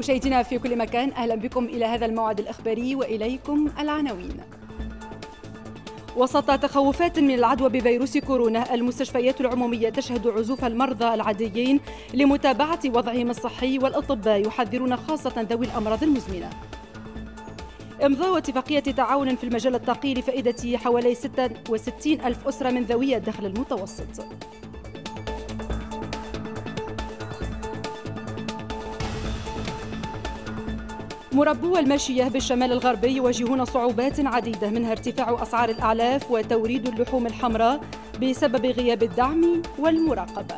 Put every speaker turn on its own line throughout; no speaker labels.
مشاهدينا في كل مكان أهلا بكم إلى هذا الموعد الإخباري وإليكم العناوين وسط تخوفات من العدوى بفيروس كورونا المستشفيات العمومية تشهد عزوف المرضى العاديين لمتابعة وضعهم الصحي والأطباء يحذرون خاصة ذوي الأمراض المزمنة إمضاء اتفاقية تعاون في المجال الطاقي لفائدة حوالي 66 ألف أسرة من ذوي الدخل المتوسط مربو الماشية بالشمال الغربي يواجهون صعوبات عديدة منها ارتفاع أسعار الأعلاف وتوريد اللحوم الحمراء بسبب غياب الدعم والمراقبة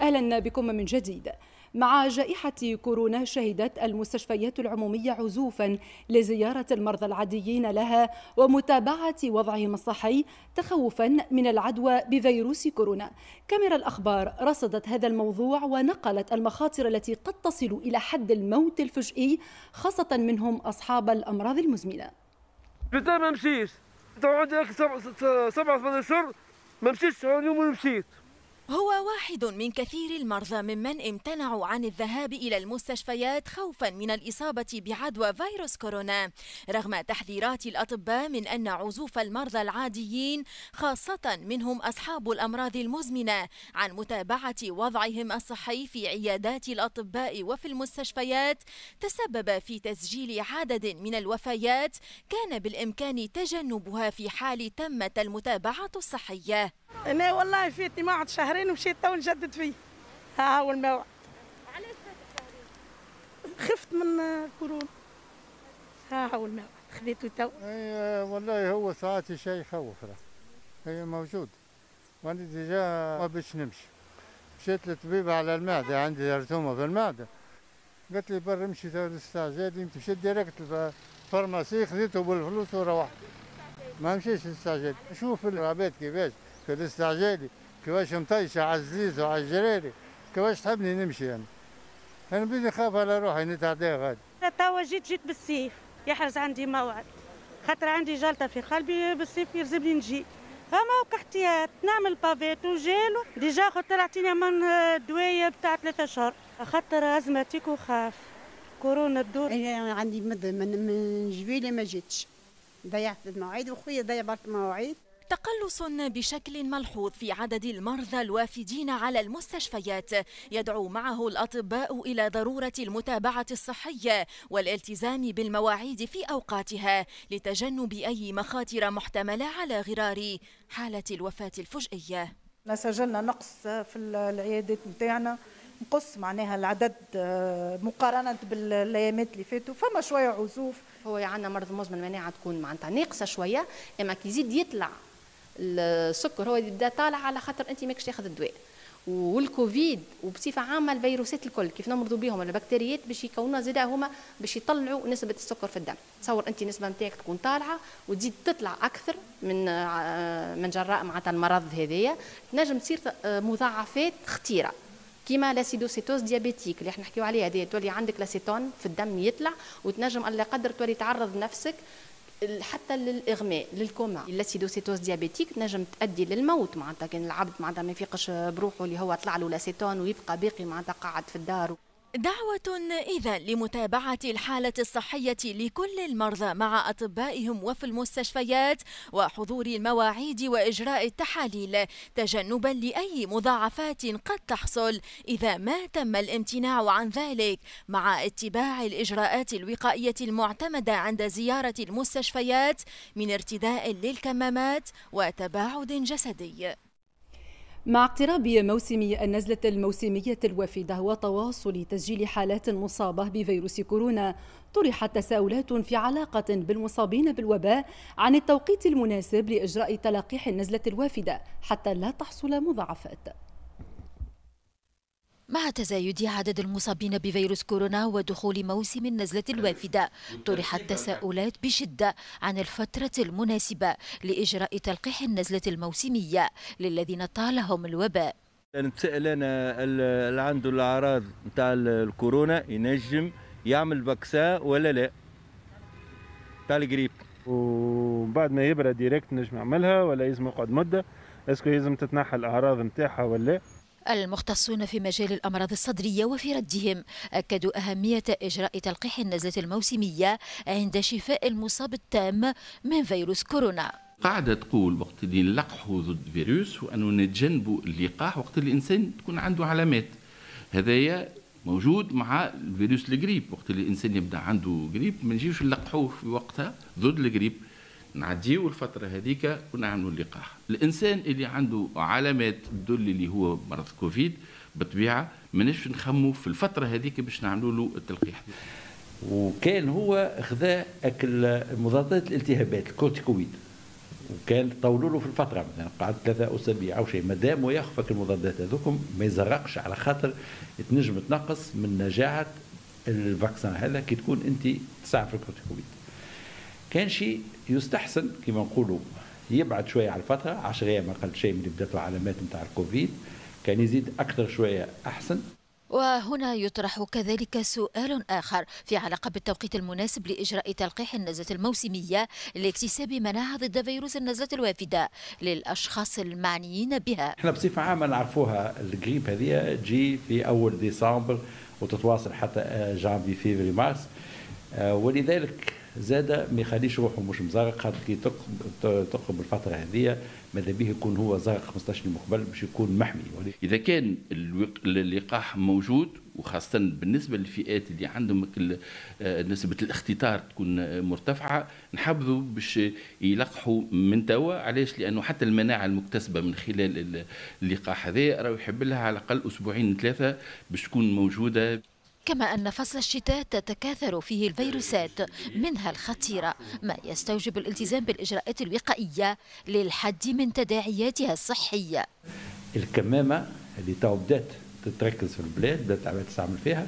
أهلا بكم من جديد مع جائحة كورونا شهدت المستشفيات العمومية عزوفا لزيارة المرضى العاديين لها ومتابعة وضعهم الصحي تخوفا من العدوى بفيروس كورونا كاميرا الأخبار رصدت هذا الموضوع ونقلت المخاطر التي قد تصل إلى حد الموت الفجئي خاصة منهم أصحاب الأمراض المزمنة
ما مشيش عندي سبعة ثمان ما مشيتش يوم مشيت
هو واحد من كثير المرضى ممن امتنعوا عن الذهاب إلى المستشفيات خوفا من الإصابة بعدوى فيروس كورونا رغم تحذيرات الأطباء من أن عزوف المرضى العاديين خاصة منهم أصحاب الأمراض المزمنة عن متابعة وضعهم الصحي في عيادات الأطباء وفي المستشفيات تسبب في تسجيل عدد من الوفيات كان بالإمكان تجنبها في حال تمت المتابعة الصحية انا والله فيتني موعد شهرين ومشيت تو نجدد فيه ها هو الموعد علاش
خفت من كورونا ها هو الموعد خذيته تو اي والله هو ساعات شيء يخوف راه هي موجود وانا ديجا ما باش نمشي مشيت للطبيب على المعده عندي رتومه في المعده قالت لي برا مشي للاستعجال مشيت ديريكت للفرماسي خذيته بالفلوس وروحت ما مشيش للاستعجال شوف العباد كيفاش في الاستعجالي كيفاش مطيشه على الزيز وعلى الجراري كيفاش تحبني نمشي انا انا بدي نخاف على روحي نتعدى غادي
توا جيت جيت بالسيف يحرز عندي موعد خاطر عندي جلطه في قلبي بالسيف يلزمني نجي اما كاحتياط نعمل بافيت وجالو ديجا طلعتيني من آه، دواية بتاع ثلاثة اشهر خاطر
ازمتك وخاف كورونا الدور انا أيوة، أيوة، عندي مد من, من جبيلي ما
جيتش ضيعت المواعيد وخويا ضيع برك مواعيد تقلص بشكل ملحوظ في عدد المرضى الوافدين على المستشفيات يدعو معه الأطباء إلى ضرورة المتابعة الصحية والالتزام بالمواعيد في أوقاتها لتجنب أي مخاطر محتملة على غرار حالة الوفاة الفجئية
سجلنا نقص في العيادات نتاعنا نقص معناها العدد آه، مقارنة بالأيامات اللي فاتوا فما شوية عزوف هو عندنا يعني مرض مزمن
المناعة تكون معناتها ناقصة شوية إما كيزيد يطلع السكر هو يبدا طالع على خاطر انت ماكش تاخذ الدواء والكوفيد وبصفه عامه الفيروسات الكل كيف
نمرضوا بهم البكتيريات باش يكونوا زاد هما باش يطلعوا نسبه السكر في الدم تصور انت النسبه
نتاعك تكون طالعه وتزيد تطلع اكثر من آه، من جراء معناتها المرض هذايا تنجم تصير آه، مضاعفات خطيره كيما لاسيدوسيتوز ديابيتيك اللي احنا نحكيو عليها هذه تولي عندك لاسيتون في الدم يطلع وتنجم الله قدر تولي تعرض نفسك حتى للاغماء للكوما الاسيدوسيتوز ديابيتيك نجم تؤدي للموت معناتها كان العبد معناتها ما يفيقش بروحه اللي هو طلع له لاسيتون ويبقى باقي معناتها قاعد في الدار دعوة إذا لمتابعة الحالة الصحية لكل المرضى مع أطبائهم وفي المستشفيات وحضور المواعيد وإجراء التحاليل تجنبا لأي مضاعفات قد تحصل إذا ما تم الامتناع عن ذلك مع اتباع الإجراءات الوقائية المعتمدة عند زيارة المستشفيات من ارتداء للكمامات وتباعد جسدي.
مع اقتراب موسم النزلة الموسمية الوافدة وتواصل تسجيل حالات مصابة بفيروس كورونا طرحت تساؤلات في علاقة بالمصابين بالوباء عن التوقيت المناسب لإجراء تلقيح النزلة الوافدة حتى لا تحصل مضاعفات مع تزايد عدد المصابين
بفيروس كورونا ودخول موسم النزلة الوافدة طرحت تساؤلات بشدة عن الفترة المناسبة لإجراء تلقيح النزلة الموسمية للذين طالهم الوباء
نتسأل أنا اللي عنده الأعراض نتاع الكورونا ينجم يعمل بكسا ولا لا تاع الجريب
وبعد ما يبرد ديريكت نجم يعملها ولا لازم يقعد مدة اسكو لازم تتنحى الأعراض نتاعها ولا لا
المختصون في مجال الأمراض الصدرية وفي ردهم أكدوا أهمية إجراء تلقيح النزلة الموسمية عند شفاء المصاب التام من فيروس كورونا
قاعدة تقول وقت اللي نلقحوا ضد فيروس وأنه نتجنبوا اللقاح وقت الإنسان تكون عنده علامات هذايا موجود مع الفيروس الجريب وقت اللي الإنسان يبدأ عنده جريب ما نجيوش نلقحوه في وقتها ضد الجريب نعديو الفتره هذيك ونعملوا اللقاح الانسان اللي عنده علامات تدل اللي هو مرض كوفيد بالطبيعه ماناش نخمو في الفتره هذيك باش نعملوا له التلقيح وكان هو خذا اكل
مضادات الالتهابات الكورتيكويد وكان طولوا له في الفتره مثلا قعد ثلاثة اسابيع او شيء ما دام يخفك المضادات هذوكم ما يزرقش على خاطر تنجم تنقص من نجاعه الفاكسان هذا كي تكون انت في الكورتيكويد كان شيء يستحسن كما نقولوا يبعد شويه على الفتره 10 ايام اقل شيء من بدات العلامات نتاع الكوفيد كان يزيد اكثر شويه احسن
وهنا يطرح كذلك سؤال آخر في علاقة بالتوقيت المناسب لإجراء تلقيح النزلة الموسمية لاكتساب مناعة ضد فيروس النزلة الوافدة للأشخاص المعنيين بها
احنا بصفة عامة نعرفوها الجريب هذه تجي في أول ديسمبر وتتواصل حتى آه، جانفي فيفري مارس آه، ولذلك زاد ما يخليش روحه مش مزرق خاطر كي تقرب الفتره هذه ماذا به يكون هو زرق 15
يوم قبل باش يكون محمي اذا كان اللقاح موجود وخاصة بالنسبة للفئات اللي عندهم آه، نسبة الاختطار تكون مرتفعة نحبذوا باش يلقحوا من توا علاش لأنه حتى المناعة المكتسبة من خلال اللقاح هذا راهو يحب لها على الأقل أسبوعين ثلاثة باش تكون موجودة
كما أن فصل الشتاء تتكاثر فيه الفيروسات منها الخطيرة ما يستوجب الالتزام بالإجراءات الوقائية للحد من تداعياتها الصحية
الكمامة اللي تو بدات تتركز في البلاد بدات تستعمل فيها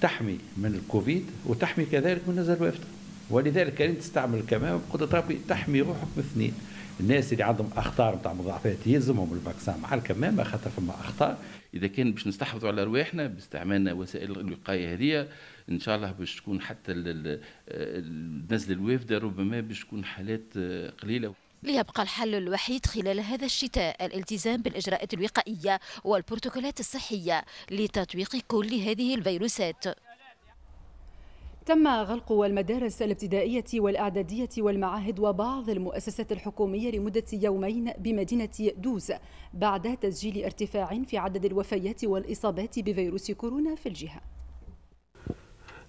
تحمي من الكوفيد وتحمي كذلك من نزل الوافدة ولذلك كان يعني تستعمل الكمامة بقدرة ربي تحمي روحك من اثنين الناس اللي عندهم اخطار نتاع مضاعفات يلزمهم
الفاكسان مع الكمامه خاطر فما اخطار اذا كان باش نستحفظوا على ارواحنا باستعمالنا وسائل الوقايه هذه ان شاء الله باش تكون حتى نزل الوافده ربما باش تكون حالات آه، قليله
ليبقى الحل الوحيد خلال هذا الشتاء الالتزام بالإجراءات الوقائية والبروتوكولات الصحية لتطويق كل هذه الفيروسات
تم غلق المدارس الابتدائية والإعدادية والمعاهد وبعض المؤسسات الحكومية لمدة يومين بمدينة دوز بعد تسجيل ارتفاع في عدد الوفيات والإصابات بفيروس كورونا في الجهة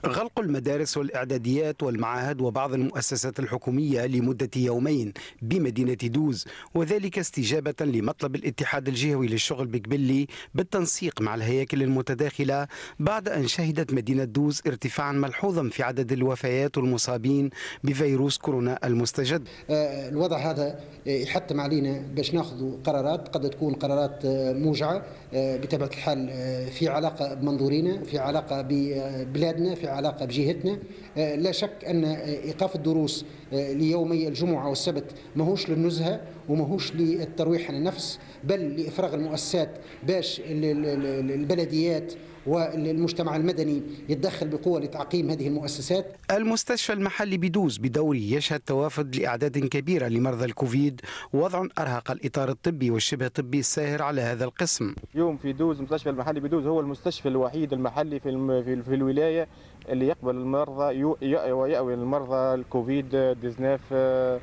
غلق المدارس والإعداديات والمعاهد وبعض المؤسسات الحكومية لمدة يومين بمدينة دوز وذلك استجابة لمطلب الاتحاد الجهوي للشغل بكبلي بالتنسيق مع الهياكل المتداخلة بعد أن شهدت مدينة دوز ارتفاعا ملحوظا في عدد الوفيات والمصابين بفيروس كورونا
المستجد آه، الوضع هذا آه، يحتم علينا باش ناخذ قرارات قد تكون قرارات آه، موجعة بطبيعة الحال في علاقة بمنظورينا في علاقة ببلادنا في علاقة بجهتنا آه، لا شك أن آه، إيقاف الدروس آه، ليومي الجمعة والسبت ماهوش للنزهة وماهوش للترويح عن النفس بل لإفراغ المؤسسات باش البلديات والمجتمع المدني يتدخل بقوة لتعقيم هذه المؤسسات
المستشفى المحلي بدوز بدوره يشهد توافد لأعداد كبيرة لمرضى الكوفيد وضع أرهق الإطار الطبي والشبه الطبي الساهر على هذا القسم
اليوم في دوز المستشفى المحلي بدوز هو المستشفى الوحيد المحلي في, الم... في, في الولاية اللي يقبل المرضى ويأوي المرضى الكوفيد 19 آه،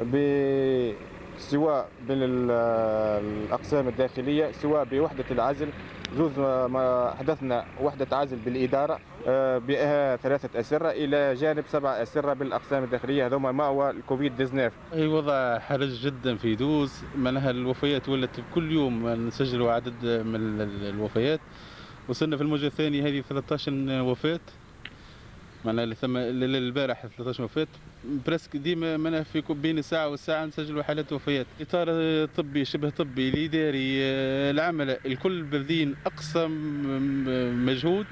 ب سواء بالاقسام الداخليه سواء بوحده العزل زوز ما حدثنا وحده عزل بالاداره آه، بها ثلاثه اسره الى جانب سبع اسره بالاقسام الداخليه هذوما ما هو الكوفيد
19 اي وضع حرج جدا في دوز معناها الوفيات ولت كل يوم نسجلوا عدد من الوفيات وصلنا في الموجه الثانيه هذه 13 وفاه معناها اللي ثم للبارح 13 وفاة برسك ديما معناها في بين ساعة والساعة نسجلوا حالات وفيات إطار طبي شبه طبي الإداري آه، العمل الكل بذين أقصى مجهود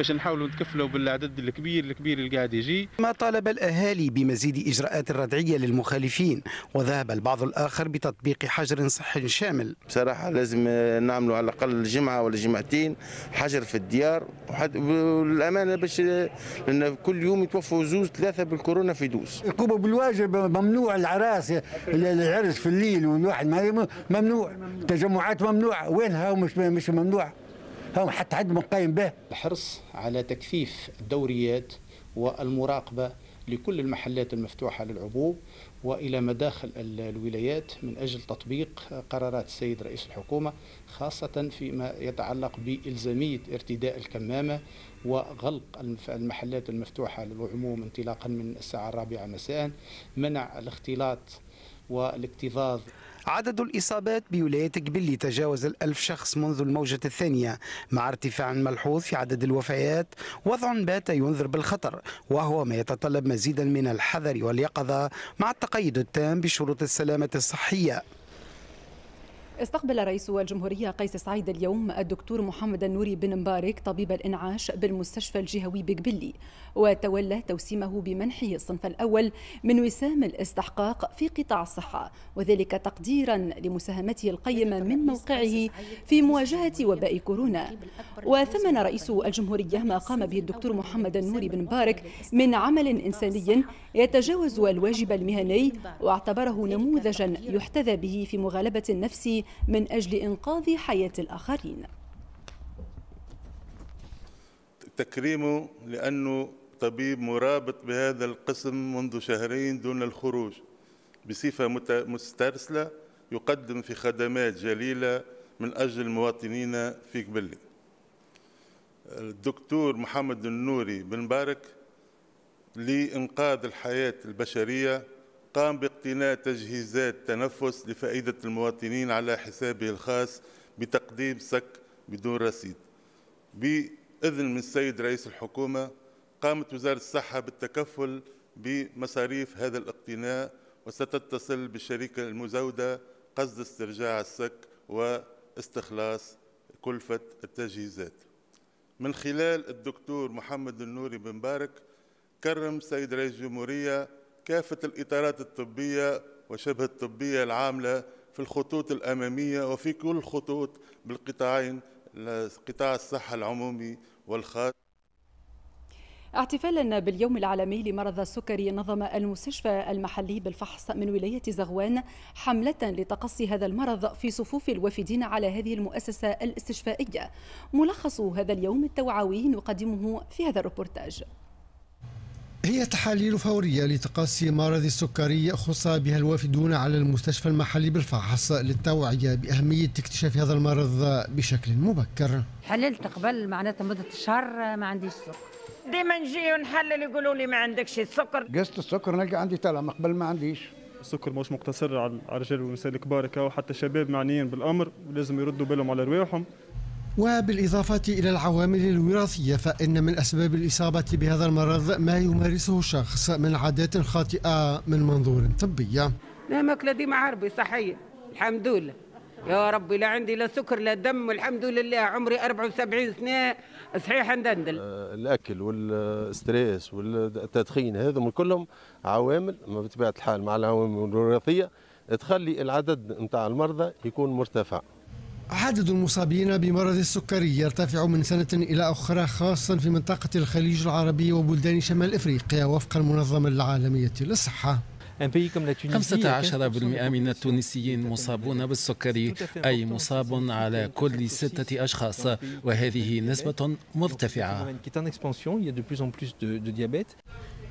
باش نحاولوا نتكفلوا بالعدد الكبير الكبير اللي قاعد يجي
ما طالب الأهالي بمزيد إجراءات الردعيه للمخالفين وذهب البعض الآخر بتطبيق حجر صحي شامل
بصراحة لازم نعملوا على الأقل جمعة ولا جمعتين حجر في الديار وحد... والأمانة باش لأن كل يوم يتوفوا زوز ثلاثة بالكورونا في دوس
يقوموا
بالواجب ممنوع العراس العرس في الليل والواحد ممنوع تجمعات ممنوعة وينها ومش مش ممنوعة هم حتى عندهم قايم به الحرص
على تكثيف الدوريات والمراقبة لكل المحلات المفتوحة للعبوب وإلى مداخل الولايات من أجل تطبيق قرارات السيد رئيس الحكومة خاصة فيما يتعلق بإلزامية ارتداء الكمامة وغلق المحلات المفتوحة للعموم انطلاقا من الساعة الرابعة مساء منع الاختلاط والاكتظاظ عدد الإصابات بولاية قبلي تجاوز الألف شخص منذ الموجة الثانية مع ارتفاع ملحوظ في عدد الوفيات وضع بات ينذر بالخطر وهو ما يتطلب مزيدا من الحذر واليقظة مع التقيد التام بشروط السلامة الصحية
استقبل رئيس الجمهورية قيس سعيد اليوم الدكتور محمد النوري بن مبارك طبيب الإنعاش بالمستشفى الجهوي بقبلي وتولى توسيمه بمنحه الصنف الأول من وسام الاستحقاق في قطاع الصحة وذلك تقديرا لمساهمته القيمة من موقعه في مواجهة وباء كورونا وثمن رئيس الجمهورية ما قام به الدكتور محمد النوري بن مبارك من عمل إنساني يتجاوز الواجب المهني واعتبره نموذجا يحتذى به في مغالبة النفس من أجل إنقاذ حياة الآخرين
تكريمه لأنه طبيب مرابط بهذا القسم منذ شهرين دون الخروج بصفة مسترسلة يقدم في خدمات جليلة من أجل مواطنينا في قبلي الدكتور محمد النوري بن مبارك لإنقاذ الحياة البشرية قام باقتناء تجهيزات تنفس لفائدة المواطنين على حسابه الخاص بتقديم سك بدون رصيد بإذن من السيد رئيس الحكومة قامت وزارة الصحة بالتكفل بمصاريف هذا الاقتناء وستتصل بالشركة المزودة قصد استرجاع السك واستخلاص كلفة التجهيزات من خلال الدكتور محمد النوري بن مبارك كرم سيد رئيس الجمهورية كافة الإطارات الطبية وشبه الطبية العاملة في الخطوط الأمامية وفي كل الخطوط بالقطاعين قطاع الصحة العمومي والخاص
احتفالا باليوم العالمي لمرض السكري نظم المستشفى المحلي بالفحص من ولاية زغوان حملة لتقصي هذا المرض في صفوف الوافدين على هذه المؤسسة الاستشفائية ملخص هذا اليوم التوعوي نقدمه في هذا الربورتاج
هي تحاليل فورية لتقاسي مرض السكري يخص بها الوافدون على المستشفى المحلي بالفحص للتوعية بأهمية اكتشاف هذا المرض بشكل مبكر
حللت قبل معناتها مدة شهر ما
عنديش سكر ديما نجي ونحلل يقولوا لي ما عندكش السكر
قست السكر نلقى عندي تلعم قبل ما عنديش السكر مش مقتصر على الرجال والنساء الكبار وحتى الشباب معنيين بالامر ولازم يردوا بالهم على رواحهم
وبالإضافة إلى العوامل الوراثية فإن من أسباب الإصابة بهذا المرض ما يمارسه الشخص من عادات خاطئة من منظور طبي
لا ماكلة ديما عربي صحية الحمد لله يا ربي لا عندي لا سكر لا دم الحمد لله عمري 74 سنه صحيح ندندل
آه، الاكل والستريس والتدخين هذا من كلهم عوامل بطبيعه الحال مع العوامل الوراثيه تخلي العدد نتاع المرضى يكون مرتفع
عدد المصابين بمرض السكري يرتفع من سنة إلى أخرى خاصة في منطقة الخليج العربي وبلدان شمال إفريقيا وفق المنظمة العالمية للصحة
15% من التونسيين مصابون بالسكري أي مصاب على كل ستة أشخاص وهذه نسبة مرتفعة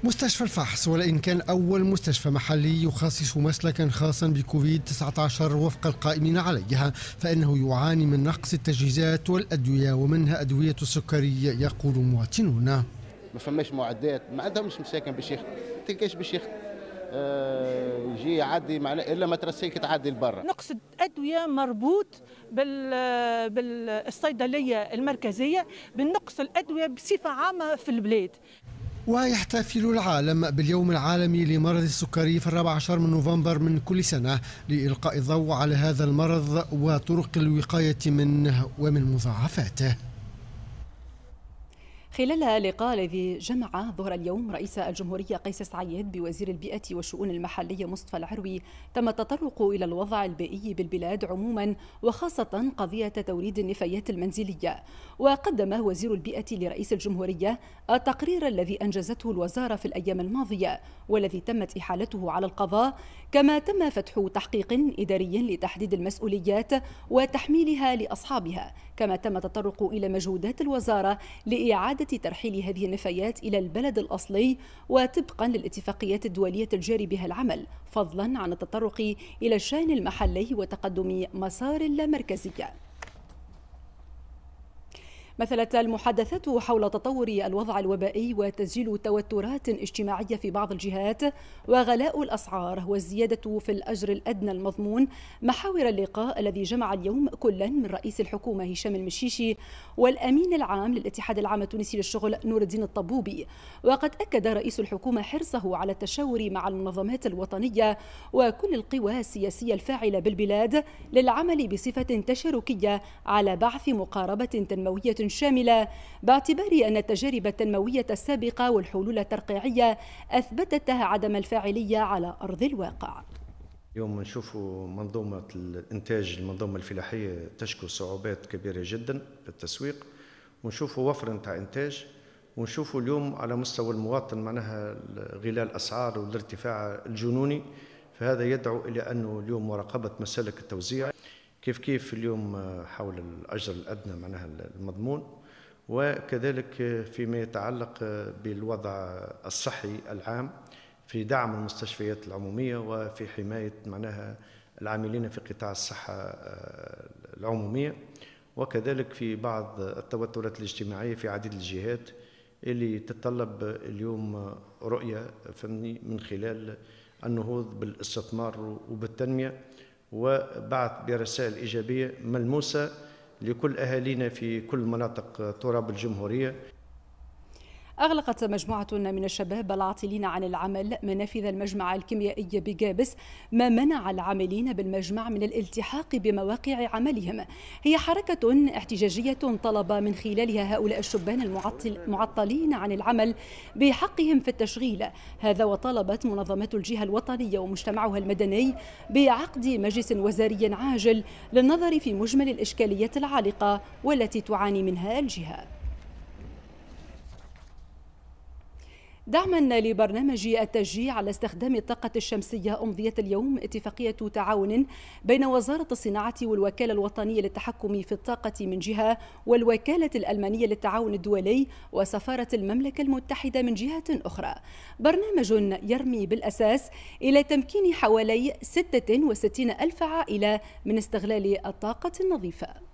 مستشفى الفحص ولئن كان أول مستشفى محلي يخصص مسلكا خاصا بكوفيد 19 وفق القائمين عليها فإنه يعاني من نقص التجهيزات والأدوية ومنها أدوية السكري يقول مواطنون
ما فماش معدات ما عندهمش مساكن باش يخدم تلقاش باش يخدم آه يجي يعدي معنا الا ما ترسيك تعدي لبرا
نقص ادويه مربوط بال بالصيدليه المركزيه بالنقص الادويه بصفه عامه في البلاد
ويحتفل العالم باليوم العالمي لمرض السكري في الرابع عشر من نوفمبر من كل سنة لإلقاء الضوء على هذا المرض وطرق الوقاية منه ومن مضاعفاته
خلال لقاء الذي جمع ظهر اليوم رئيس الجمهورية قيس سعيد بوزير البيئة والشؤون المحلية مصطفى العروي تم التطرق إلى الوضع البيئي بالبلاد عموما وخاصة قضية توريد النفايات المنزلية وقدم وزير البيئة لرئيس الجمهورية التقرير الذي أنجزته الوزارة في الأيام الماضية والذي تمت إحالته على القضاء كما تم فتح تحقيق إداري لتحديد المسؤوليات وتحميلها لأصحابها كما تم تطرق إلى مجهودات الوزارة لإعادة ترحيل هذه النفايات إلى البلد الأصلي وطبقا للاتفاقيات الدولية الجاري بها العمل فضلا عن التطرق إلى الشأن المحلي وتقدم مسار لا مركزية مثلت المحادثات حول تطور الوضع الوبائي وتسجيل توترات اجتماعية في بعض الجهات وغلاء الأسعار والزيادة في الأجر الأدنى المضمون محاور اللقاء الذي جمع اليوم كلا من رئيس الحكومة هشام المشيشي والأمين العام للاتحاد العام التونسي للشغل نور الدين الطبوبي وقد أكد رئيس الحكومة حرصه على التشاور مع المنظمات الوطنية وكل القوى السياسية الفاعلة بالبلاد للعمل بصفة تشاركية على بعث مقاربة تنموية شاملة باعتبار أن التجارب التنموية السابقة والحلول الترقيعية أثبتتها عدم الفاعلية على أرض الواقع
اليوم نشوف منظومة الإنتاج المنظومة الفلاحية تشكو صعوبات كبيرة جدا في التسويق ونشوفوا وفرة نتاع إنتاج ونشوفوا اليوم على مستوى المواطن معناها غلاء الأسعار والارتفاع الجنوني فهذا يدعو إلى أنه اليوم مراقبة مسالك التوزيع كيف كيف اليوم آه، حول الأجر الأدنى معناها المضمون وكذلك آه، فيما يتعلق آه، بالوضع الصحي العام في دعم المستشفيات العمومية وفي حماية معناها العاملين في قطاع الصحة العمومية وكذلك في بعض التوترات الاجتماعية في عديد الجهات اللي تتطلب اليوم رؤية فني من خلال النهوض بالاستثمار وبالتنمية وبعث برسائل إيجابية ملموسة لكل أهالينا في كل مناطق تراب الجمهورية
أغلقت مجموعة من الشباب العاطلين عن العمل منافذ المجمع الكيميائي بجابس ما منع العاملين بالمجمع من الالتحاق بمواقع عملهم هي حركة احتجاجية طلب من خلالها هؤلاء الشبان المعطلين عن العمل بحقهم في التشغيل هذا وطالبت منظمات الجهة الوطنية ومجتمعها المدني بعقد مجلس وزاري عاجل للنظر في مجمل الإشكاليات العالقة والتي تعاني منها الجهة دعما لبرنامج التشجيع على استخدام الطاقة الشمسية أمضية اليوم اتفاقية تعاون بين وزارة الصناعة والوكالة الوطنية للتحكم في الطاقة من جهة والوكالة الألمانية للتعاون الدولي وسفارة المملكة المتحدة من جهة أخرى برنامج يرمي بالأساس إلى تمكين حوالي 66 ألف عائلة من استغلال الطاقة النظيفة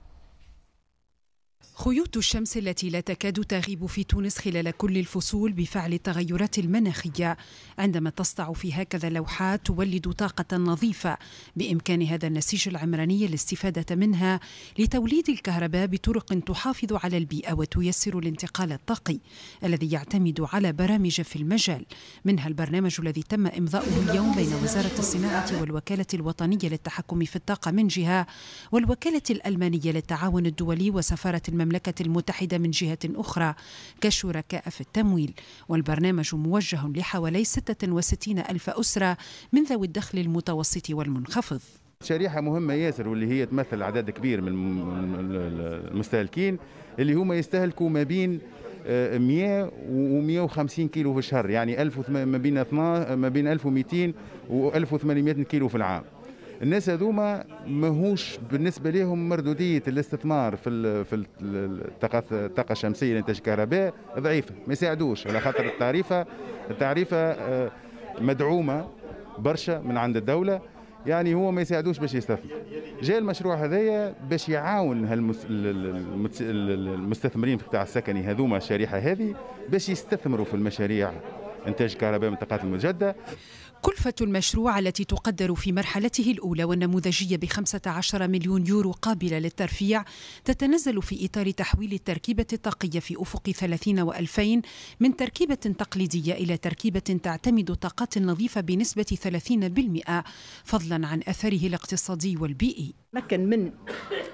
خيوط الشمس التي لا تكاد تغيب في تونس خلال كل الفصول بفعل التغيرات المناخية عندما تسطع في هكذا لوحات تولد طاقة نظيفة بإمكان هذا النسيج العمراني الاستفادة منها لتوليد الكهرباء بطرق تحافظ على البيئة وتيسر الانتقال الطاقي الذي يعتمد على برامج في المجال منها البرنامج الذي تم إمضاؤه اليوم بين وزارة الصناعة والوكالة الوطنية للتحكم في الطاقة من جهة والوكالة الألمانية للتعاون الدولي وسفارة المملكة المتحدة من جهة أخرى كشركاء في التمويل والبرنامج موجه لحوالي 66 ألف أسرة من ذوي الدخل المتوسط والمنخفض
شريحة مهمة ياسر واللي هي تمثل عدد كبير من المستهلكين اللي هما يستهلكوا ما بين 100 و 150 كيلو في الشهر يعني 1000 ما بين 12 ما بين 1200 و 1800 كيلو في العام الناس هذوما ماهوش بالنسبه لهم مردوديه الاستثمار في في الطاقه الطاقه الشمسيه لانتاج الكهرباء ضعيفه ما يساعدوش على خاطر التعريفه التعريفه آه، مدعومه برشا من عند الدوله يعني هو ما يساعدوش باش يستثمر جاء المشروع هذايا باش يعاون المستثمرين في القطاع السكني هذوما الشريحه هذه باش يستثمروا في المشاريع انتاج كهرباء من الطاقات المتجدده كلفة
المشروع التي تقدر في مرحلته الأولى والنموذجية ب 15 مليون يورو قابلة للترفيع تتنزل في إطار تحويل التركيبة الطاقية في أفق 30 و2000 من تركيبة تقليدية إلى تركيبة تعتمد طاقات نظيفة بنسبة 30% فضلا عن أثره الاقتصادي والبيئي يتمكن من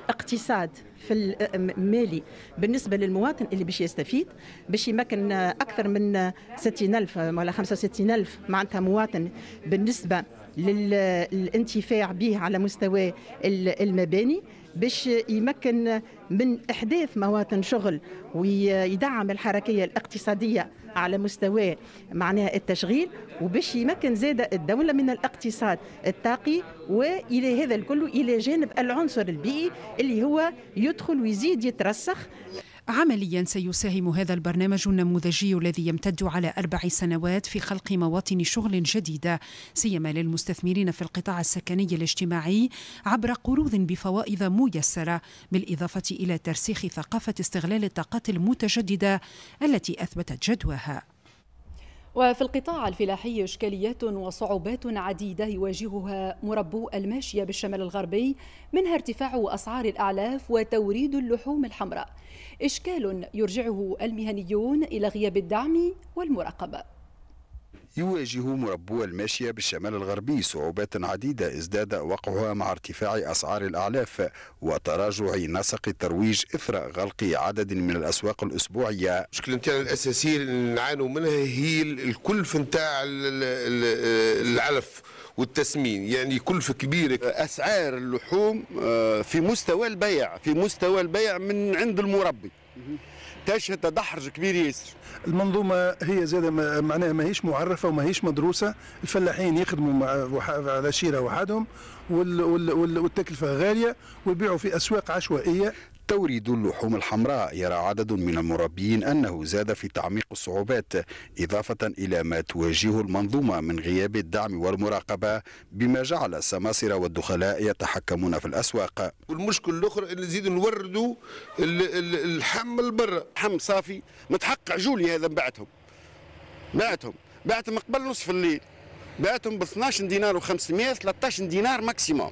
اقتصاد في مالي بالنسبه للمواطن اللي باش يستفيد باش يمكن اكثر من 60000 ولا 65000 معناتها مواطن
بالنسبه للانتفاع به على مستوى المباني باش يمكن من احداث مواطن شغل ويدعم الحركيه الاقتصاديه على مستوى معناها التشغيل وباش يمكن زاد الدولة من الاقتصاد الطاقي وإلى هذا الكل إلى جانب العنصر البيئي اللي هو يدخل ويزيد يترسخ عمليا سيساهم هذا البرنامج النموذجي الذي يمتد على أربع سنوات في خلق مواطن شغل جديدة سيما للمستثمرين في القطاع السكني الاجتماعي عبر قروض بفوائض ميسرة بالإضافة إلى ترسيخ ثقافة استغلال الطاقات المتجددة التي أثبتت جدواها
وفي القطاع الفلاحي إشكاليات وصعوبات عديدة يواجهها مربو الماشية بالشمال الغربي منها ارتفاع أسعار الأعلاف وتوريد اللحوم الحمراء إشكال يرجعه المهنيون إلى غياب الدعم والمراقبة
يواجه مربو الماشية بالشمال الغربي صعوبات عديدة ازداد وقعها مع ارتفاع أسعار الأعلاف وتراجع نسق الترويج إثر غلق عدد من الأسواق الأسبوعية
المشكلة
الأساسية اللي نعانوا منها هي الكلف نتاع العلف
والتسمين يعني كلفة كبيرة أسعار اللحوم آه، في مستوى البيع في مستوى البيع من عند المربي تشهد تدحرج كبير ياسر المنظومه هي زاده معناها ماهيش معرفه وماهيش مدروسه الفلاحين يخدموا مع على شيره وحدهم والتكلفه غاليه ويبيعوا في اسواق عشوائيه توريد اللحوم الحمراء يرى عدد من المربيين أنه زاد في تعميق الصعوبات إضافة إلى ما تواجهه المنظومة من غياب الدعم والمراقبة بما جعل السماسرة والدخلاء يتحكمون في الأسواق والمشكل الاخرى ان نزيد نوردوا اللحم البر حم صافي متحقق جولي هذا بعتهم بعتهم بعتهم قبل نصف الليل بعتهم ب 12 دينار و500 13 دينار ماكسيموم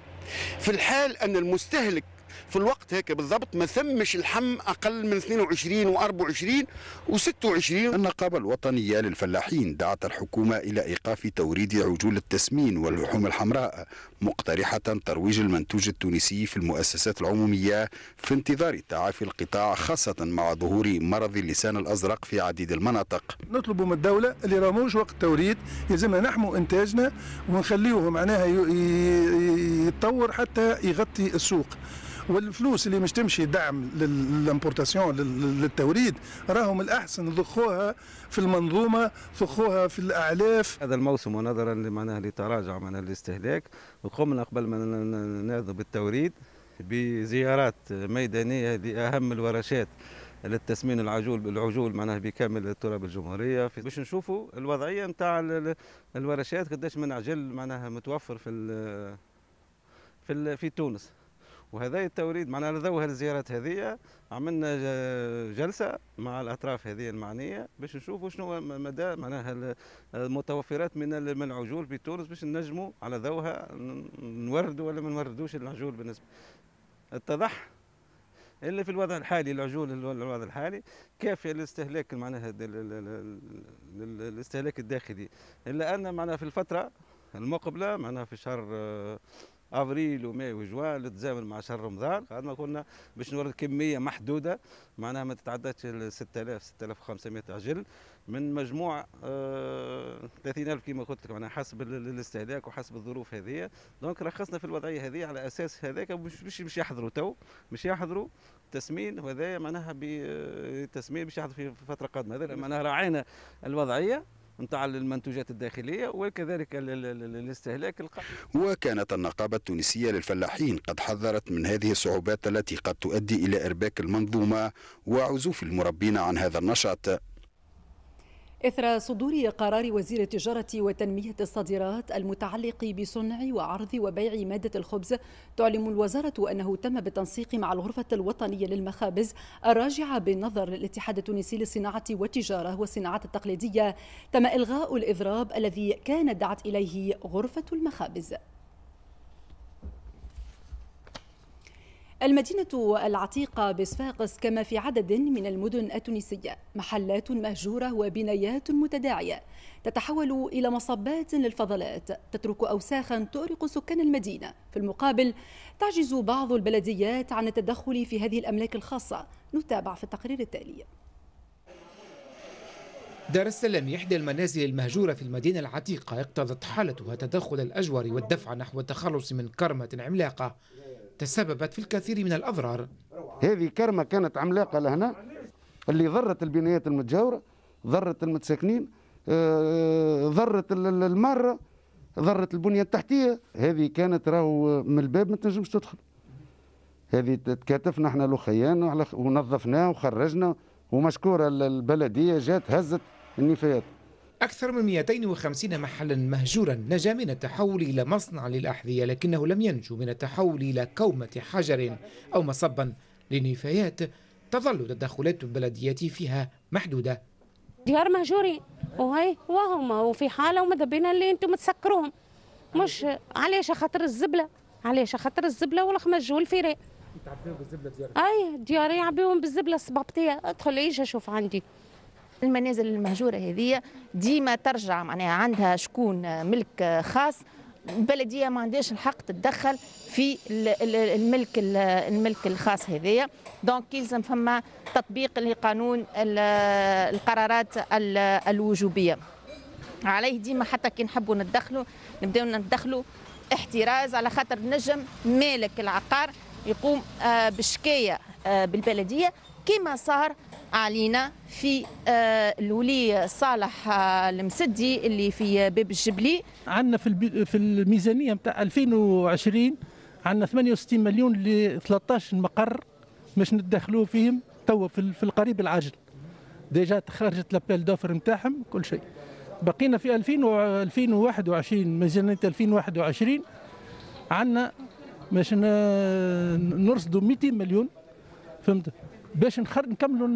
في الحال أن المستهلك في الوقت هيك بالضبط ما ثمش الحم اقل من 22 و24 و26 النقابه الوطنيه للفلاحين دعت الحكومه الى ايقاف توريد عجول التسمين واللحوم الحمراء مقترحه ترويج المنتوج التونسي في المؤسسات العموميه في انتظار تعافي القطاع خاصه مع ظهور مرض اللسان الازرق في عديد المناطق نطلب من الدوله اللي راموش وقت التوريد يلزمنا نحمو انتاجنا ونخليه معناها يتطور حتى يغطي السوق والفلوس
اللي مش تمشي دعم للامبورتاسيون للتوريد راهم الاحسن ضخوها في المنظومه ضخوها في الاعلاف هذا الموسم ونظرا لمعناها لتراجع معناها الاستهلاك قمنا قبل ما ناخذ بالتوريد بزيارات ميدانيه لاهم الورشات للتسمين العجول العجول معناها بكامل التراب الجمهوريه باش نشوفوا الوضعيه نتاع الورشات قداش من عجل معناها متوفر في في في تونس وهذا التوريد معناها على ضوء هذه عملنا جلسه مع الاطراف هذه المعنيه باش نشوفوا شنو مدى معناها المتوفرات من من العجول في تونس باش نجموا على ذوها نوردوا ولا ما نوردوش العجول بالنسبه اتضح الا في الوضع الحالي العجول الوضع الحالي كافيه للاستهلاك معناها للاستهلاك الداخلي الا ان معناها في الفتره المقبله معناها في شهر ابريل وماي وجوان تزامن مع شهر رمضان قعدنا كنا باش نورد كميه محدوده معناها ما تتعداش ال 6000 6500 عجل من مجموع آه 30000 كما قلت لك معناها حسب الاستهلاك وحسب الظروف هذه دونك رخصنا في الوضعيه هذه على اساس هذاك باش مش يحضروا تو مش يحضروا تسمين وهذا معناها بتسمين آه، باش يحضر في فتره قادمه هذا معناها راعينا الوضعيه نتاع المنتوجات الداخليه وكذلك الاستهلاك
وكانت النقابه التونسيه للفلاحين قد حذرت من هذه الصعوبات التي قد تؤدي الى ارباك المنظومه وعزوف المربين عن هذا النشاط
إثر صدور قرار وزير التجارة وتنمية الصادرات المتعلق بصنع وعرض وبيع مادة الخبز تعلم الوزارة أنه تم بالتنسيق مع الغرفة الوطنية للمخابز الراجعة بالنظر للاتحاد التونسي للصناعة والتجارة والصناعات التقليدية تم إلغاء الإضراب الذي كان دعت إليه غرفة المخابز المدينة العتيقة بصفاقس كما في عدد من المدن التونسية محلات مهجورة وبنايات متداعية تتحول إلى مصبات للفضلات تترك أوساخا تؤرق سكان المدينة في المقابل تعجز بعض البلديات عن التدخل في هذه الأملاك الخاصة نتابع في التقرير التالي
دار السلام إحدى المنازل المهجورة في المدينة العتيقة اقتضت حالتها تدخل الأجور والدفع نحو التخلص من كرمة عملاقة تسببت في الكثير من الأضرار هذه كرمة كانت عملاقة لهنا اللي ضرت البنايات المتجاورة ضرت المتساكنين آه، آه، ضرت المارة ضرت البنية التحتية هذه كانت راهو من الباب ما تنجمش تدخل هذه تكاتفنا احنا لوخيان ونظفناه وخرجنا ومشكورة البلدية جات هزت النفايات أكثر من 250 محلا مهجورا نجا من التحول إلى مصنع للأحذية لكنه لم ينجو من التحول إلى كومة حجر أو مصبا للنفايات تظل تدخلات البلديات فيها محدودة
ديار مهجورين وهي وهم وفي حالة وماذا بينا اللي أنتم تسكروهم مش علاش خاطر الزبلة علاش خاطر الزبلة والخمج والفراء
تعبيهم بالزبلة دياري
أي دياري يعبيهم بالزبلة الصبابطية ادخل إيش أشوف عندي المنازل المهجوره هذه ديما ترجع معناها عندها شكون ملك خاص البلديه ما عندهاش الحق تتدخل في الملك الملك الخاص هذايا دونك يلزم فما تطبيق لقانون القرارات الوجوبيه عليه ديما حتى كي نحبوا نتدخلوا نبداو نتدخلوا احتراز على خاطر نجم مالك العقار يقوم آه، بشكايه آه، بالبلديه كما صار علينا في آه، الولي صالح آه، المسدي اللي في باب الجبلي
عندنا في في الميزانيه نتاع 2020 عندنا 68 مليون ل 13 مقر باش ندخلوه فيهم توا في القريب العاجل ديجا تخرجت لابيل دوفر نتاعهم كل شيء بقينا في 2000 و 2021 ميزانيه 2021 عندنا باش نرصدوا 200 مليون فهمت باش نخرج نكملوا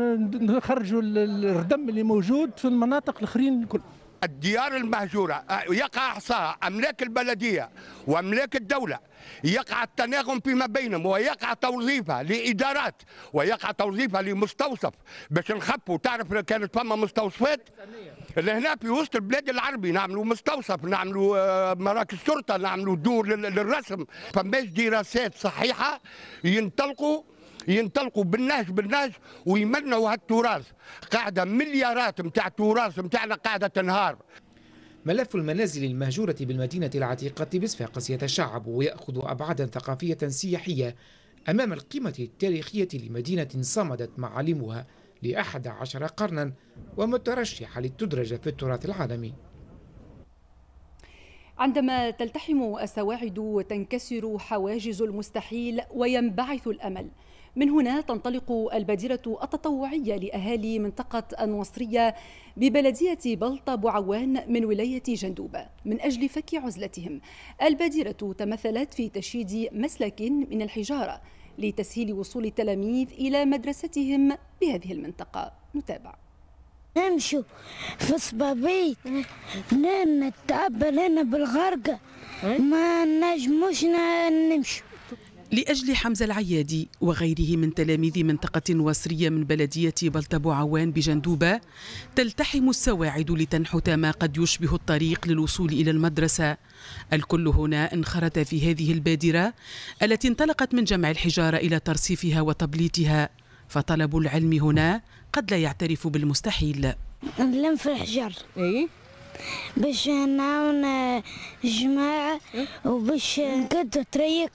نخرجوا الردم اللي موجود في المناطق الاخرين الكل الديار المهجورة أه، يقع احصاها أملاك
البلدية وأملاك الدولة يقع التناغم فيما بينهم ويقع توظيفها لإدارات ويقع توظيفها لمستوصف باش نخفوا تعرف كانت فما مستوصفات لهنا في وسط البلاد العربي نعملوا مستوصف نعملوا أه، مراكز شرطة نعملوا دور للرسم فماش دراسات صحيحة ينطلقوا ينطلقوا بالنهج بالنهج ويمنعوا هالتراث قاعده مليارات
متاع التراث متاعنا قاعده تنهار ملف المنازل المهجورة بالمدينة العتيقة بصفاقس يتشعب ويأخذ أبعادا ثقافية سياحية أمام القيمة التاريخية لمدينة صمدت معالمها لأحد عشر قرنا ومترشحة للتدرج في التراث العالمي
عندما تلتحم السواعد وتنكسر حواجز المستحيل وينبعث الأمل من هنا تنطلق البادرة التطوعية لأهالي منطقة النصرية ببلدية بلطة بوعوان من ولاية جندوب من أجل فك عزلتهم البادرة تمثلت في تشييد مسلك من الحجارة لتسهيل وصول التلاميذ إلى مدرستهم بهذه المنطقة نتابع نمشوا في الصبابيط نتعب لنا بالغرقة
إيه؟ ما نجموش نمشوا لأجل حمزة العيادي وغيره من تلاميذ منطقة وصرية من بلدية بلتبو عوان بجندوبة تلتحم السواعد لتنحت ما قد يشبه الطريق للوصول إلى المدرسة الكل هنا انخرط في هذه البادرة التي انطلقت من جمع الحجارة إلى ترصيفها وتبليتها فطلب العلم هنا قد لا يعترف بالمستحيل
نلم في الحجر إيه؟ باش نعاون الجماعة آه، وباش نقدر طريق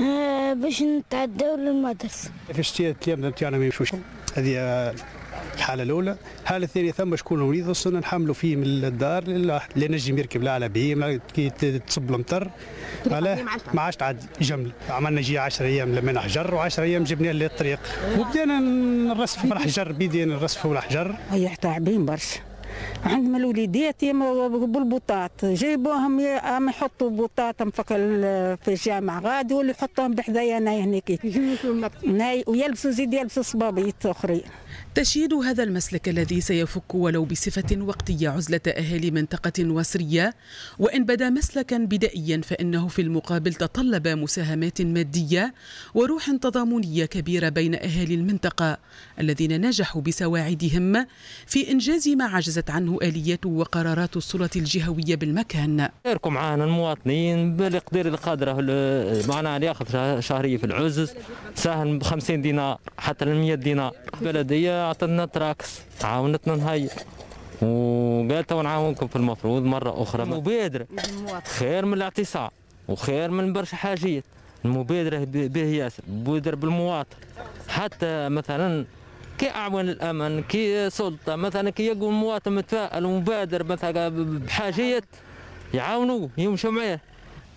آه، باش نتعداو للمدرسة.
في الشتاء التلامذة نتاعنا ما يمشوش هذه آه، الحالة الأولى، الحالة الثانية ثم شكون مريض وصلنا نحملوا فيه من الدار لا نجم يركب لا على كي تصب المطر ما عادش تعدي جمل عملنا جي 10 أيام لما حجر و10 أيام جبنا للطريق وبدينا نرصفوا الحجر بيدينا نرصفوا الحجر.
هي تعبين برشا. عندما الوليدات بالبطاط جايبوهم اما يحطوا بطاطهم في الجامع غادي ويحطوهم يحطوهم بحذايا هنيك
ويلبسوا زيد يلبسوا صبابيط اخرين تشييد هذا المسلك الذي سيفك ولو بصفة وقتية عزلة أهالي منطقة واسرية وإن بدا مسلكا بدائيا فإنه في المقابل تطلب مساهمات مادية وروح تضامنية كبيرة بين أهالي المنطقة الذين نجحوا بسواعدهم في إنجاز ما عجزت عنه آليات وقرارات السلطة الجهوية بالمكان
شاركوا معنا المواطنين بالقدر القادرة معنا اللي ياخذ شهرية في العزز ساهم ب 50 دينار حتى ل 100 دينار بلدية عطتنا تراكس عاونتنا نهيئ وقالت ونعاونكم في المفروض مرة أخرى مبادرة خير من الاعتصام وخير من برشا حاجات المبادرة به ياسر مبادرة بالمواطن حتى مثلا كي أعوان الأمن كي سلطة مثلا كي يقوم مواطن متفائل ومبادر مثلا بحاجات يعاونوه يمشوا معاه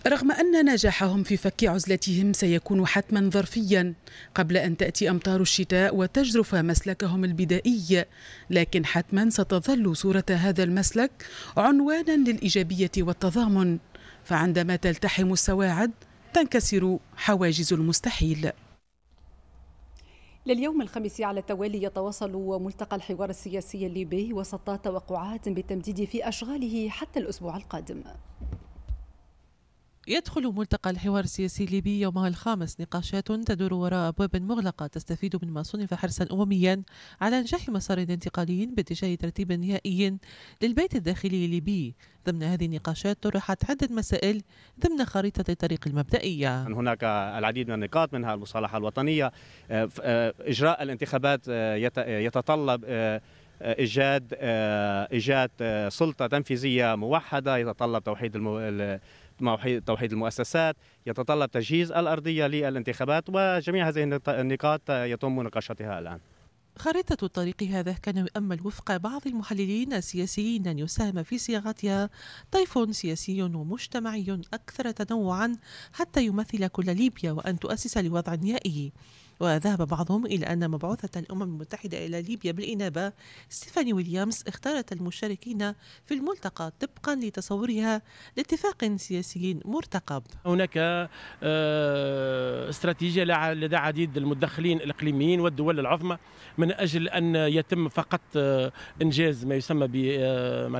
رغم أن نجاحهم في فك عزلتهم سيكون حتما ظرفيا قبل أن تأتي أمطار الشتاء وتجرف مسلكهم البدائي لكن حتما ستظل صورة هذا المسلك عنوانا للإيجابية والتضامن فعندما تلتحم السواعد تنكسر حواجز المستحيل
لليوم الخامس على التوالي يتواصل ملتقى الحوار السياسي الليبي وسط توقعات بالتمديد في أشغاله حتى الأسبوع القادم
يدخل ملتقى الحوار السياسي الليبي يومها الخامس نقاشات تدور وراء أبواب مغلقة تستفيد مما صنف حرصا أمميا على إنجاح مسار انتقالي باتجاه ترتيب نهائي للبيت الداخلي الليبي ضمن هذه النقاشات طرحت عدة مسائل
ضمن خريطة الطريق المبدئية هناك العديد من النقاط منها المصالحة الوطنية آه، آه، إجراء الانتخابات آه، يتطلب ايجاد ايجاد سلطه تنفيذيه موحده يتطلب توحيد توحيد المؤسسات يتطلب تجهيز الأرضية للانتخابات وجميع هذه النقاط يتم مناقشتها الآن
خريطة الطريق هذا كان يؤمل وفق بعض المحللين السياسيين أن يساهم في صياغتها طيف سياسي ومجتمعي أكثر تنوعا حتى يمثل كل ليبيا وأن تؤسس لوضع نهائي وذهب بعضهم إلى أن مبعوثة الأمم المتحدة إلى ليبيا بالإنابة ستيفاني ويليامز اختارت المشاركين في الملتقى طبقا لتصورها لاتفاق سياسي مرتقب
هناك آه، استراتيجية لدى عديد المدخلين الإقليميين والدول العظمى من أجل أن يتم فقط آه، إنجاز ما يسمى بمشاريع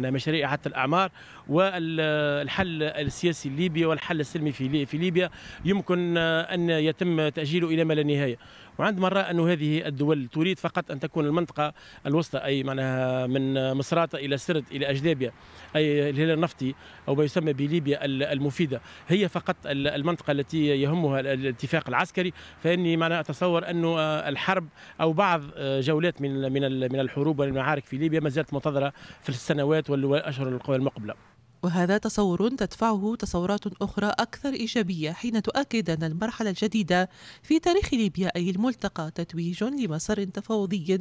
آه، مشاريع حتى الأعمار والحل السياسي الليبي والحل السلمي في ليبيا يمكن ان يتم تاجيله الى ما لا نهايه وعندما نرى أنه هذه الدول تريد فقط أن تكون المنطقة الوسطى أي معناها من مصراتة إلى سرت إلى أجدابيا أي الهلال النفطي أو ما يسمى بليبيا المفيدة هي فقط المنطقة التي يهمها الاتفاق العسكري فإني معناها أتصور أنه آه، الحرب أو بعض آه، جولات من من من الحروب والمعارك في ليبيا ما زالت منتظرة في السنوات والأشهر المقبلة
وهذا تصور تدفعه تصورات أخرى أكثر إيجابية حين تؤكد أن المرحلة الجديدة في تاريخ ليبيا أي الملتقى تتويج لمسار تفاوضي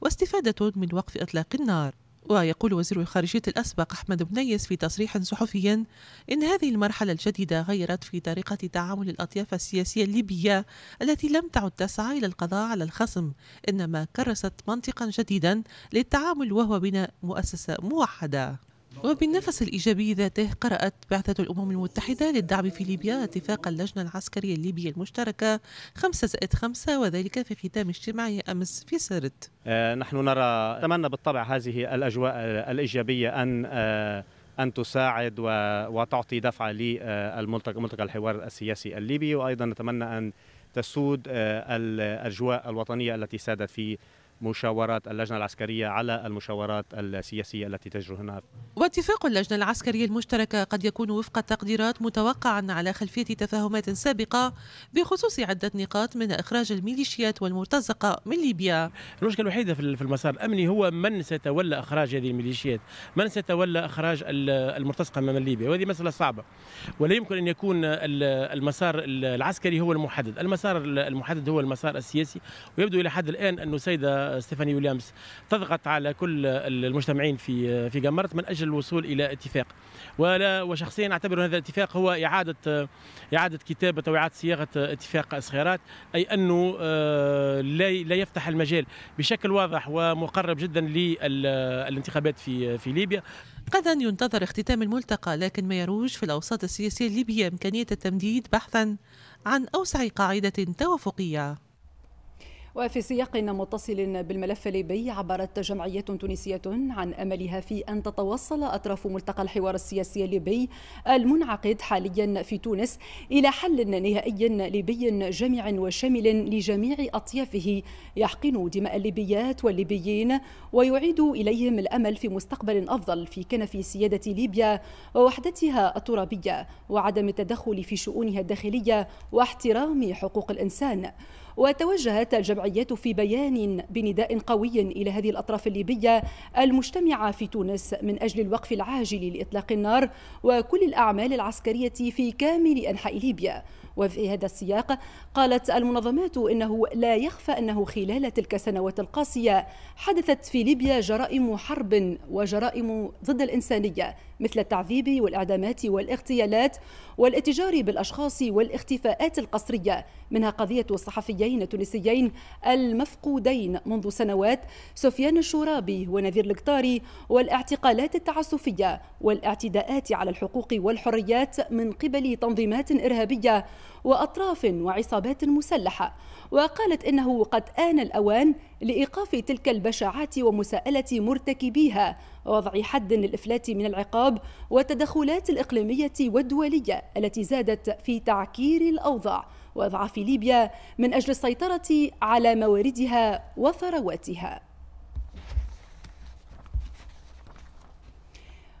واستفادة من وقف إطلاق النار ويقول وزير الخارجية الأسبق أحمد بنيس في تصريح صحفي إن هذه المرحلة الجديدة غيرت في طريقة تعامل الأطياف السياسية الليبية التي لم تعد تسعى إلى القضاء على الخصم إنما كرست منطقا جديدا للتعامل وهو بناء مؤسسة موحدة وبالنفس الإيجابي ذاته قرأت بعثة الأمم المتحدة للدعم في ليبيا اتفاق اللجنة العسكرية الليبية المشتركة 5 زائد 5 وذلك في ختام اجتماعه أمس في سرت
آه، نحن نرى نتمنى بالطبع هذه الأجواء الإيجابية أن آه، أن تساعد وتعطي دفعة للملتقى ملتقى الحوار السياسي الليبي وأيضا نتمنى أن تسود آه، الأجواء الوطنية التي سادت في مشاورات اللجنة العسكرية على المشاورات السياسية التي تجري هنا
واتفاق اللجنة العسكرية المشتركة قد يكون وفق التقديرات متوقعا على خلفية تفاهمات سابقة بخصوص عدة نقاط من إخراج الميليشيات والمرتزقة من ليبيا
المشكلة الوحيدة في المسار الأمني هو من سيتولى إخراج هذه الميليشيات من سيتولى إخراج المرتزقة من ليبيا وهذه مسألة صعبة ولا يمكن أن يكون المسار العسكري هو المحدد المسار المحدد هو المسار السياسي ويبدو إلى حد الآن أن السيدة ستيفاني ويليامز تضغط على كل المجتمعين في في جمرت من اجل الوصول الى اتفاق ولا وشخصيا اعتبر هذا الاتفاق هو اعاده اعاده كتابه او اعاده صياغه اتفاق صخيرات اي انه آه، لا لا يفتح المجال بشكل واضح ومقرب جدا للانتخابات
في في ليبيا غدا ينتظر اختتام الملتقى لكن ما يروج في الاوساط السياسيه الليبيه امكانيه التمديد بحثا عن اوسع قاعده توافقيه
وفي سياق متصل بالملف الليبي عبرت جمعيات تونسية عن أملها في أن تتوصل أطراف ملتقى الحوار السياسي الليبي المنعقد حاليا في تونس إلى حل نهائي ليبي جامع وشامل لجميع أطيافه يحقن دماء الليبيات والليبيين ويعيد إليهم الأمل في مستقبل أفضل في كنف سيادة ليبيا ووحدتها الترابية وعدم التدخل في شؤونها الداخلية واحترام حقوق الإنسان وتوجهت الجمعيات في بيان بنداء قوي إلى هذه الأطراف الليبية المجتمعة في تونس من أجل الوقف العاجل لإطلاق النار وكل الأعمال العسكرية في كامل أنحاء ليبيا وفي هذا السياق قالت المنظمات انه لا يخفى انه خلال تلك السنوات القاسيه حدثت في ليبيا جرائم حرب وجرائم ضد الانسانيه مثل التعذيب والإعدامات والاغتيالات والاتجار بالأشخاص والاختفاءات القسرية منها قضية الصحفيين التونسيين المفقودين منذ سنوات سفيان الشورابي ونذير القطاري والاعتقالات التعسفية والاعتداءات على الحقوق والحريات من قبل تنظيمات إرهابية وأطراف وعصابات مسلحة وقالت إنه قد آن الأوان لإيقاف تلك البشاعات ومساءلة مرتكبيها ووضع حد للإفلات من العقاب والتدخلات الإقليمية والدولية التي زادت في تعكير الأوضاع وضعف ليبيا من أجل السيطرة على مواردها وثرواتها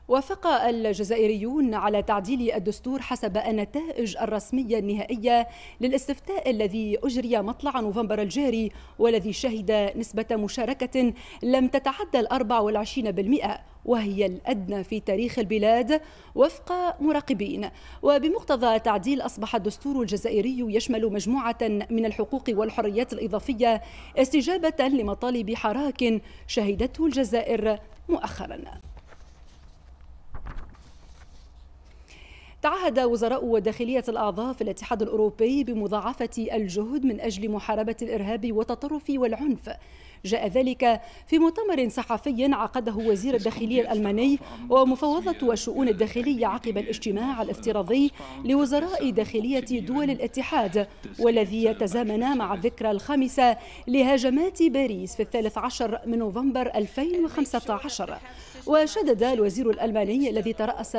وافق الجزائريون على تعديل الدستور حسب النتائج الرسمية النهائية للاستفتاء الذي أجري مطلع نوفمبر الجاري والذي شهد نسبة مشاركة لم تتعدى الأربع والعشرين بالمئة وهي الأدنى في تاريخ البلاد وفق مراقبين وبمقتضى التعديل أصبح الدستور الجزائري يشمل مجموعة من الحقوق والحريات الإضافية استجابة لمطالب حراك شهدته الجزائر مؤخراً تعهد وزراء داخلية الأعضاء في الاتحاد الأوروبي بمضاعفة الجهد من أجل محاربة الإرهاب والتطرف والعنف جاء ذلك في مؤتمر صحفي عقده وزير الداخلية الألماني ومفوضة الشؤون الداخلية عقب الاجتماع الافتراضي لوزراء داخلية دول الاتحاد والذي يتزامن مع الذكرى الخامسة لهجمات باريس في الثالث عشر من نوفمبر 2015 وشدد الوزير الألماني الذي ترأس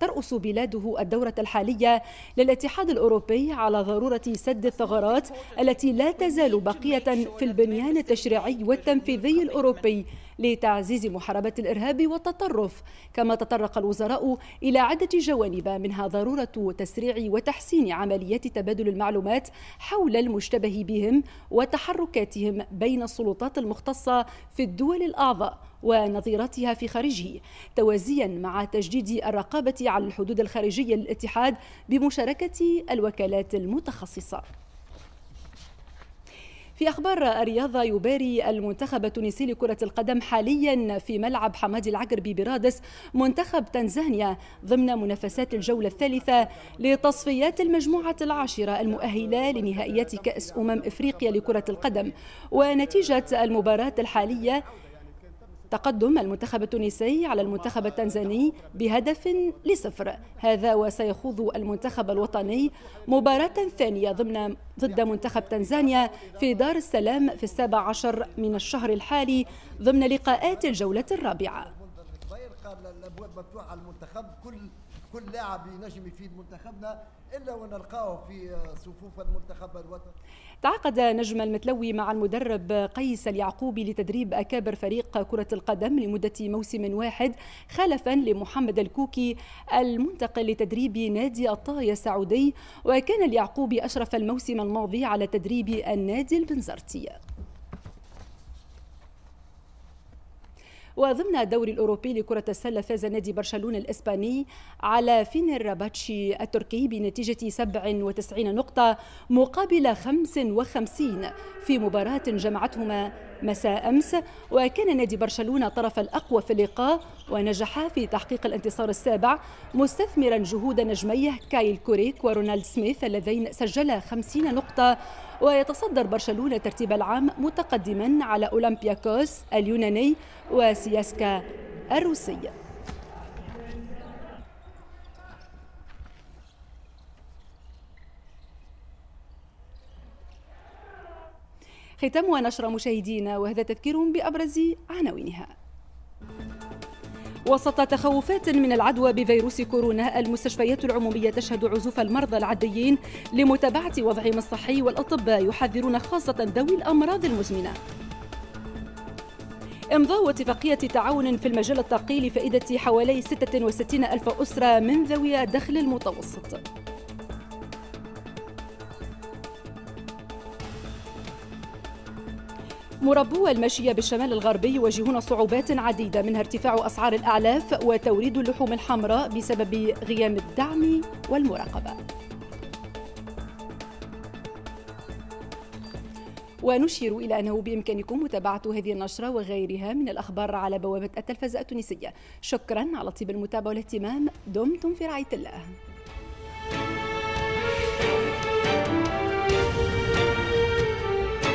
ترأس بلاده الدورة الحالية للاتحاد الأوروبي على ضرورة سد الثغرات التي لا تزال باقية في البنيان التشريعي والتنفيذي الأوروبي لتعزيز محاربة الإرهاب والتطرف كما تطرق الوزراء إلى عدة جوانب منها ضرورة تسريع وتحسين عمليات تبادل المعلومات حول المشتبه بهم وتحركاتهم بين السلطات المختصة في الدول الأعضاء ونظيرتها في خارجه توازيا مع تجديد الرقابة على الحدود الخارجية للاتحاد بمشاركة الوكالات المتخصصة في أخبار الرياضة يباري المنتخب التونسي لكرة القدم حاليا في ملعب حمادي العقربي برادس منتخب تنزانيا ضمن منافسات الجولة الثالثة لتصفيات المجموعة العاشرة المؤهلة لنهائيات كأس أمم إفريقيا لكرة القدم ونتيجة المباراة الحالية تقدم المنتخب التونسي على المنتخب التنزاني بهدف لصفر هذا وسيخوض المنتخب الوطني مباراة ثانية ضمن ضد منتخب تنزانيا في دار السلام في السابع عشر من الشهر الحالي ضمن لقاءات الجولة الرابعة
المنتخب كل كل لاعب ينجم يفيد منتخبنا الا ونلقاه في صفوف المنتخب الوطني
تعاقد نجم المتلوي مع المدرب قيس اليعقوبي لتدريب اكابر فريق كره القدم لمده موسم واحد خلفا لمحمد الكوكي المنتقل لتدريب نادي الطاية السعودي وكان اليعقوبي اشرف الموسم الماضي على تدريب النادي البنزرتي وضمن الدوري الأوروبي لكرة السلة فاز نادي برشلونة الإسباني على فينرباتشي التركي بنتيجة 97 نقطة مقابل 55 في مباراة جمعتهما مساء أمس وكان نادي برشلونة طرف الأقوى في اللقاء ونجح في تحقيق الانتصار السابع مستثمرا جهود نجميه كايل كوريك ورونالد سميث اللذين سجلا 50 نقطة ويتصدر برشلونة ترتيب العام متقدما على أولمبياكوس اليوناني وسياسكا الروسي ختام ونشر مشاهدينا وهذا تذكير بأبرز عناوينها وسط تخوفات من العدوى بفيروس كورونا المستشفيات العمومية تشهد عزوف المرضى العاديين لمتابعة وضعهم الصحي والأطباء يحذرون خاصة ذوي الأمراض المزمنة إمضاء اتفاقية تعاون في المجال الطاقي لفائدة حوالي 66 ألف أسرة من ذوي الدخل المتوسط مربو المشي بالشمال الغربي يواجهون صعوبات عديدة منها ارتفاع أسعار الأعلاف وتوريد اللحوم الحمراء بسبب غيام الدعم والمراقبة ونشير إلى أنه بإمكانكم متابعة هذه النشرة وغيرها من الأخبار على بوابة التلفزة التونسية شكرا على طيب المتابعة والاهتمام دمتم في رعاية الله